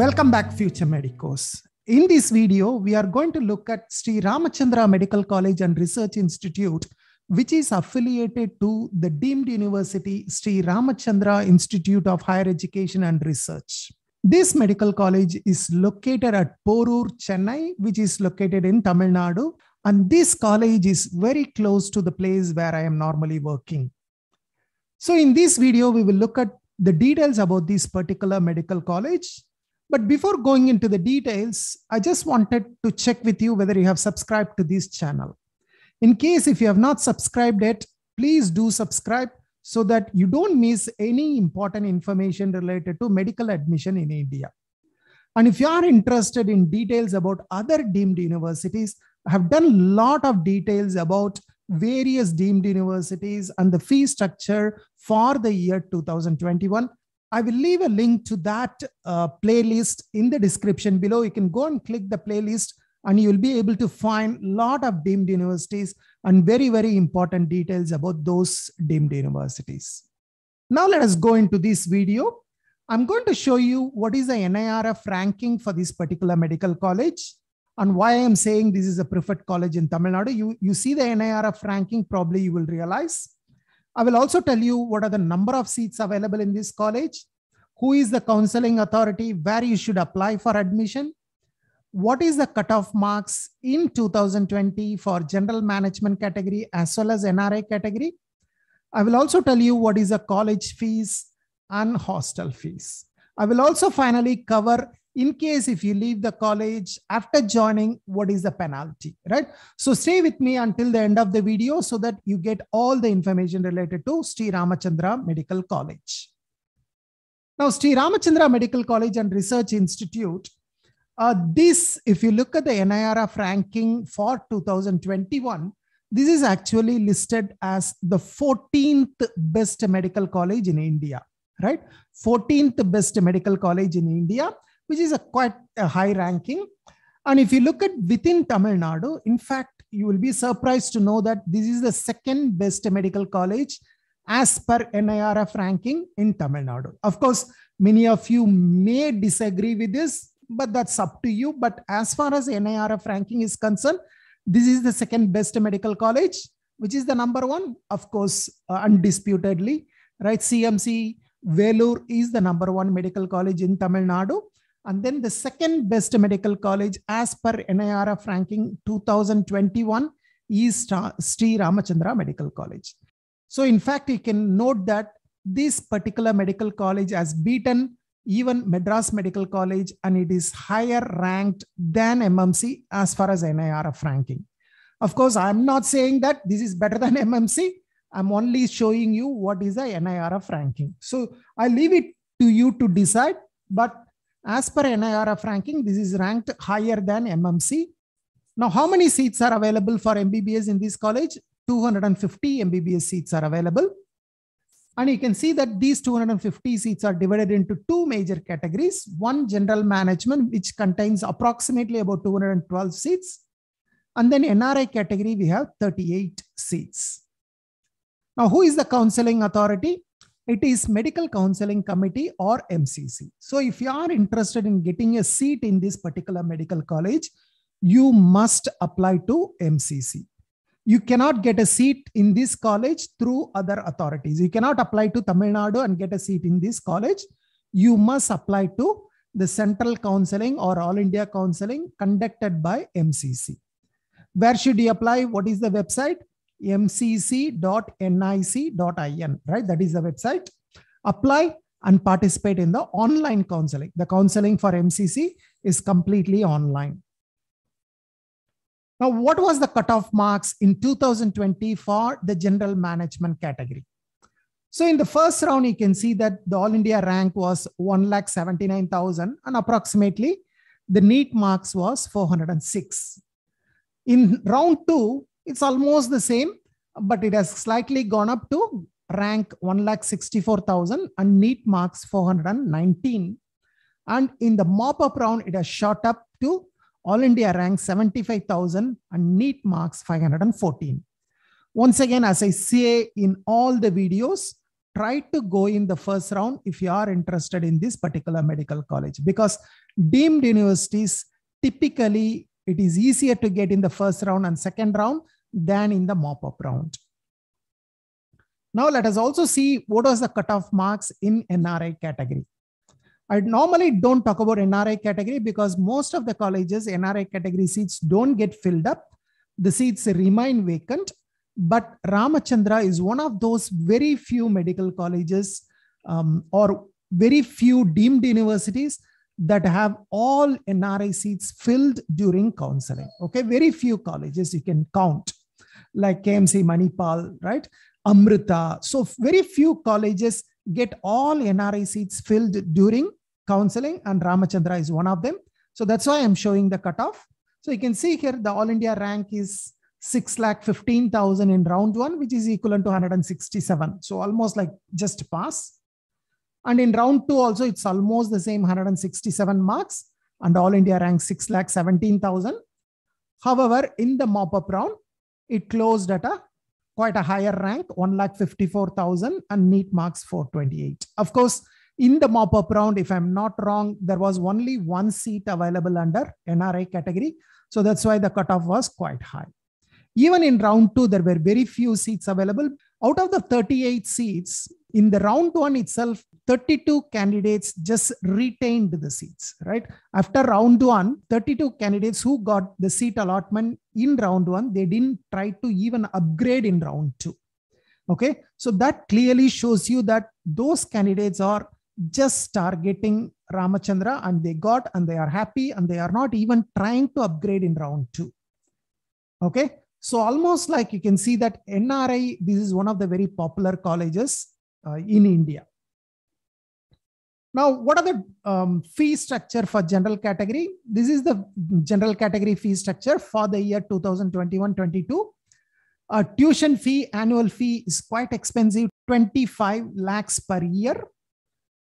Welcome back, future medicos. In this video, we are going to look at Sri Ramachandra Medical College and Research Institute, which is affiliated to the deemed university Sri Ramachandra Institute of Higher Education and Research. This medical college is located at Porur, Chennai, which is located in Tamil Nadu. And this college is very close to the place where I am normally working. So in this video, we will look at the details about this particular medical college but before going into the details, I just wanted to check with you whether you have subscribed to this channel. In case if you have not subscribed yet, please do subscribe so that you don't miss any important information related to medical admission in India. And if you are interested in details about other deemed universities, I have done a lot of details about various deemed universities and the fee structure for the year 2021. I will leave a link to that uh, playlist in the description below. You can go and click the playlist and you'll be able to find a lot of deemed universities and very, very important details about those deemed universities. Now let us go into this video. I'm going to show you what is the NIRF ranking for this particular medical college and why I am saying this is a preferred college in Tamil Nadu. You, you see the NIRF ranking, probably you will realize I will also tell you what are the number of seats available in this college, who is the counseling authority, where you should apply for admission, what is the cutoff marks in 2020 for general management category as well as NRA category. I will also tell you what is the college fees and hostel fees. I will also finally cover in case if you leave the college after joining, what is the penalty, right? So stay with me until the end of the video so that you get all the information related to Sri Ramachandra Medical College. Now, Sri Ramachandra Medical College and Research Institute, uh, this, if you look at the NIRF ranking for 2021, this is actually listed as the 14th best medical college in India, right? 14th best medical college in India which is a quite a high ranking. And if you look at within Tamil Nadu, in fact, you will be surprised to know that this is the second best medical college as per NIRF ranking in Tamil Nadu. Of course, many of you may disagree with this, but that's up to you. But as far as NIRF ranking is concerned, this is the second best medical college, which is the number one, of course, uh, undisputedly, right? CMC Velour is the number one medical college in Tamil Nadu. And then the second best medical college as per NIRF ranking 2021 is Sri Ramachandra Medical College. So in fact, you can note that this particular medical college has beaten even Madras Medical College and it is higher ranked than MMC as far as NIRF ranking. Of course, I'm not saying that this is better than MMC. I'm only showing you what is the NIRF ranking. So I leave it to you to decide, but as per NIRF ranking, this is ranked higher than MMC. Now, how many seats are available for MBBS in this college? 250 MBBS seats are available. And you can see that these 250 seats are divided into two major categories. One general management, which contains approximately about 212 seats. And then NRI category, we have 38 seats. Now, who is the counseling authority? it is Medical Counseling Committee or MCC. So if you are interested in getting a seat in this particular medical college, you must apply to MCC. You cannot get a seat in this college through other authorities. You cannot apply to Tamil Nadu and get a seat in this college. You must apply to the Central Counseling or All India Counseling conducted by MCC. Where should you apply? What is the website? mcc.nic.in, right? That is the website. Apply and participate in the online counseling. The counseling for MCC is completely online. Now, what was the cutoff marks in 2020 for the general management category? So in the first round, you can see that the All India rank was 1,79,000 and approximately the NEET marks was 406. In round two, it's almost the same, but it has slightly gone up to rank 1,64,000 and neat marks 419. And in the mop-up round, it has shot up to All India rank 75,000 and neat marks 514. Once again, as I say in all the videos, try to go in the first round if you are interested in this particular medical college because deemed universities typically it is easier to get in the first round and second round than in the mop-up round. Now let us also see what was the cutoff marks in NRI category. I normally don't talk about NRI category because most of the colleges NRI category seats don't get filled up. The seats remain vacant, but Ramachandra is one of those very few medical colleges um, or very few deemed universities that have all NRI seats filled during counseling. Okay, very few colleges you can count like KMC Manipal, right? Amrita. So very few colleges get all NRI seats filled during counseling and Ramachandra is one of them. So that's why I'm showing the cutoff. So you can see here the All India rank is 6 lakh 15,000 in round one, which is equivalent to 167. So almost like just pass. And in round two also, it's almost the same 167 marks and All India rank 6 lakh 17,000. However, in the mop-up round, it closed at a quite a higher rank, 1,54,000 and neat marks 428. Of course, in the mop-up round, if I'm not wrong, there was only one seat available under NRI category. So that's why the cutoff was quite high. Even in round two, there were very few seats available. Out of the 38 seats, in the round one itself, 32 candidates just retained the seats, right? After round one, 32 candidates who got the seat allotment in round one, they didn't try to even upgrade in round two. Okay. So that clearly shows you that those candidates are just targeting Ramachandra and they got and they are happy and they are not even trying to upgrade in round two. Okay. So almost like you can see that NRI, this is one of the very popular colleges uh, in India. Now, what are the um, fee structure for general category? This is the general category fee structure for the year 2021-22. Uh, tuition fee, annual fee is quite expensive, 25 lakhs per year.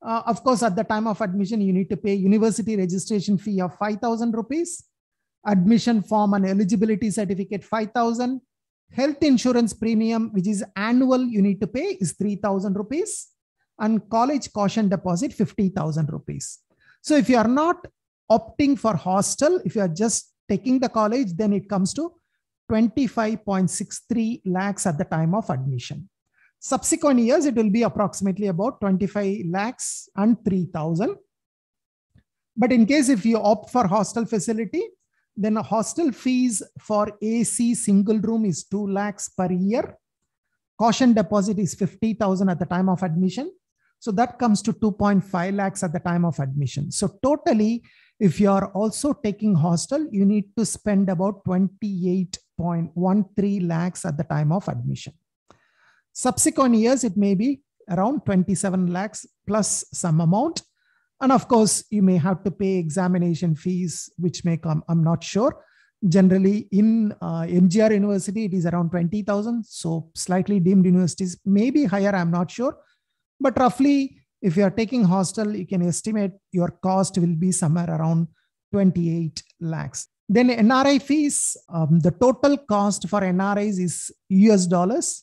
Uh, of course, at the time of admission, you need to pay university registration fee of 5,000 rupees, admission form and eligibility certificate 5,000, Health insurance premium, which is annual you need to pay, is 3,000 rupees and college caution deposit 50,000 rupees. So if you are not opting for hostel, if you are just taking the college, then it comes to 25.63 lakhs at the time of admission. Subsequent years, it will be approximately about 25 lakhs and 3,000. But in case if you opt for hostel facility, then a hostel fees for AC single room is 2 lakhs per year. Caution deposit is 50,000 at the time of admission. So that comes to 2.5 lakhs at the time of admission. So totally, if you are also taking hostel, you need to spend about 28.13 lakhs at the time of admission. Subsequent years, it may be around 27 lakhs plus some amount. And of course, you may have to pay examination fees, which may come, I'm not sure. Generally, in uh, MGR University, it is around 20,000. So slightly deemed universities may be higher, I'm not sure. But roughly, if you are taking hostel, you can estimate your cost will be somewhere around 28 lakhs. Then NRI fees, um, the total cost for NRIs is US dollars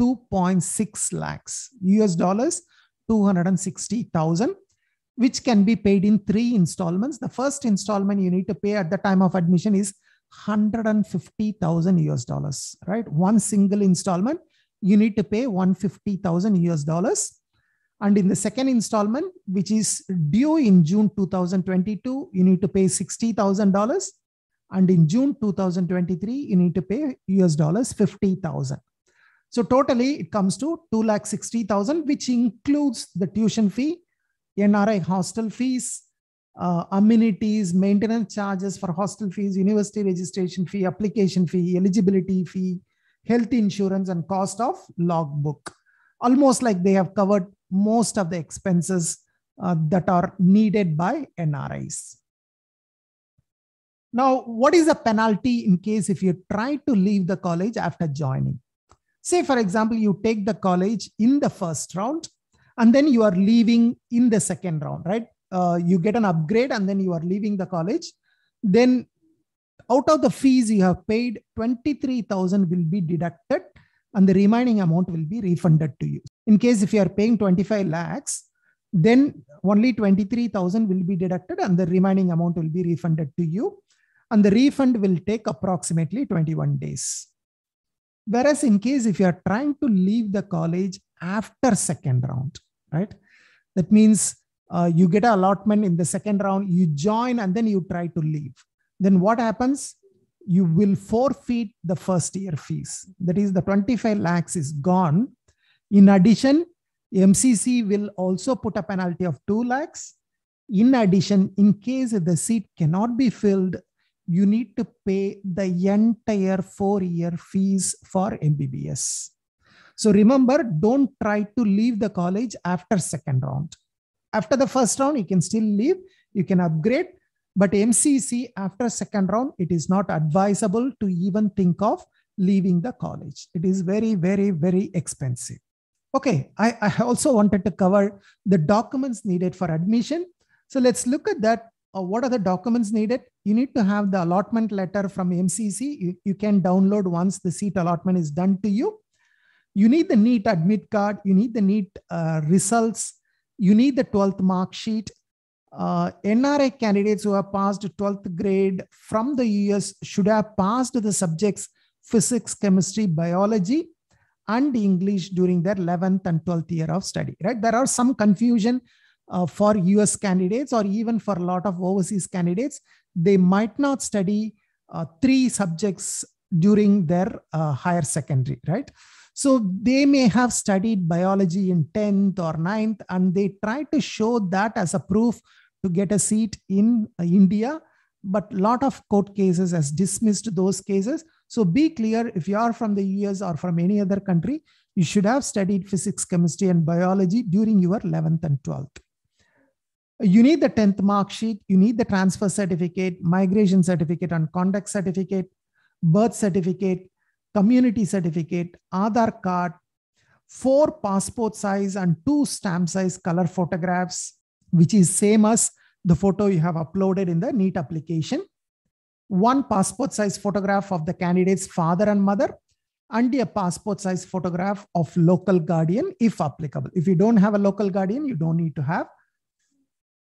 2.6 lakhs, US dollars 260,000 which can be paid in three installments. The first installment you need to pay at the time of admission is 150,000 US dollars, right? One single installment, you need to pay 150,000 US dollars. And in the second installment, which is due in June 2022, you need to pay $60,000. And in June 2023, you need to pay US dollars 50,000. So totally it comes to 2,60,000, which includes the tuition fee NRI hostel fees, uh, amenities, maintenance charges for hostel fees, university registration fee, application fee, eligibility fee, health insurance, and cost of logbook. Almost like they have covered most of the expenses uh, that are needed by NRIs. Now, what is the penalty in case if you try to leave the college after joining? Say, for example, you take the college in the first round and then you are leaving in the second round right uh, you get an upgrade and then you are leaving the college then out of the fees you have paid 23000 will be deducted and the remaining amount will be refunded to you in case if you are paying 25 lakhs then only 23000 will be deducted and the remaining amount will be refunded to you and the refund will take approximately 21 days whereas in case if you are trying to leave the college after second round right? That means uh, you get an allotment in the second round, you join and then you try to leave. Then what happens? You will forfeit the first year fees. That is the 25 lakhs is gone. In addition, MCC will also put a penalty of 2 lakhs. In addition, in case the seat cannot be filled, you need to pay the entire four year fees for MBBS. So remember, don't try to leave the college after second round. After the first round, you can still leave, you can upgrade, but MCC after second round, it is not advisable to even think of leaving the college. It is very, very, very expensive. Okay, I, I also wanted to cover the documents needed for admission. So let's look at that. Uh, what are the documents needed? You need to have the allotment letter from MCC. You, you can download once the seat allotment is done to you you need the neat admit card, you need the neat uh, results, you need the 12th mark sheet. Uh, NRI candidates who have passed 12th grade from the US should have passed the subjects physics, chemistry, biology, and English during their 11th and 12th year of study, right? There are some confusion uh, for US candidates or even for a lot of overseas candidates. They might not study uh, three subjects during their uh, higher secondary, right? So they may have studied biology in 10th or 9th, and they try to show that as a proof to get a seat in uh, India. But a lot of court cases has dismissed those cases. So be clear if you are from the US or from any other country, you should have studied physics, chemistry, and biology during your 11th and 12th. You need the 10th mark sheet, you need the transfer certificate, migration certificate, and conduct certificate, birth certificate, community certificate, Aadhaar card, four passport size and two stamp size color photographs, which is same as the photo you have uploaded in the NEET application. One passport size photograph of the candidate's father and mother, and a passport size photograph of local guardian if applicable. If you don't have a local guardian, you don't need to have.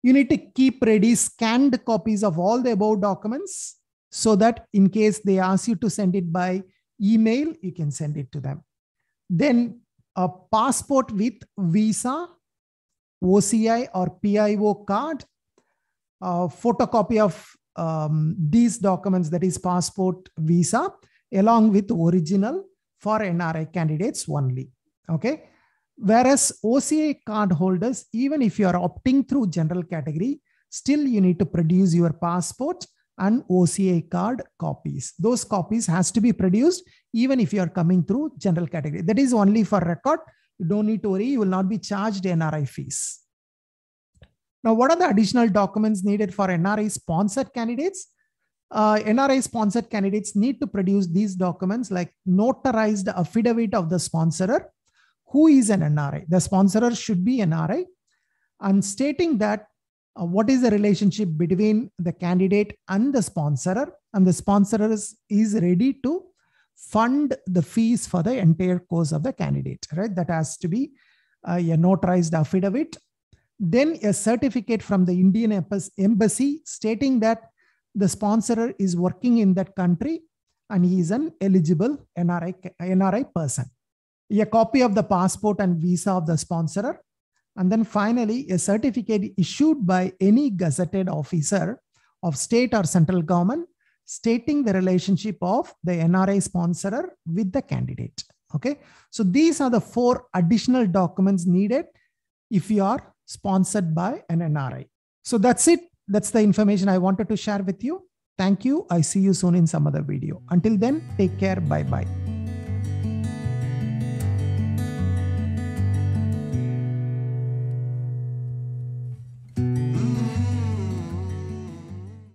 You need to keep ready scanned copies of all the above documents so that in case they ask you to send it by email, you can send it to them. Then a passport with visa, OCI or PIO card, a photocopy of um, these documents, that is passport, visa, along with original for NRI candidates only. Okay. Whereas OCA card holders, even if you are opting through general category, still you need to produce your passport and OCA card copies. Those copies has to be produced even if you are coming through general category. That is only for record. You don't need to worry. You will not be charged NRI fees. Now, what are the additional documents needed for NRI sponsored candidates? Uh, NRI sponsored candidates need to produce these documents like notarized affidavit of the sponsorer. Who is an NRI? The sponsorer should be NRI and stating that uh, what is the relationship between the candidate and the sponsorer and the sponsor is, is ready to fund the fees for the entire course of the candidate right that has to be uh, a notarized affidavit then a certificate from the indian embassy stating that the sponsor is working in that country and he is an eligible nri nri person a copy of the passport and visa of the sponsor and then finally, a certificate issued by any gazetted officer of state or central government stating the relationship of the NRI sponsorer with the candidate. Okay, so these are the four additional documents needed if you are sponsored by an NRI. So that's it. That's the information I wanted to share with you. Thank you. I see you soon in some other video. Until then, take care. Bye bye.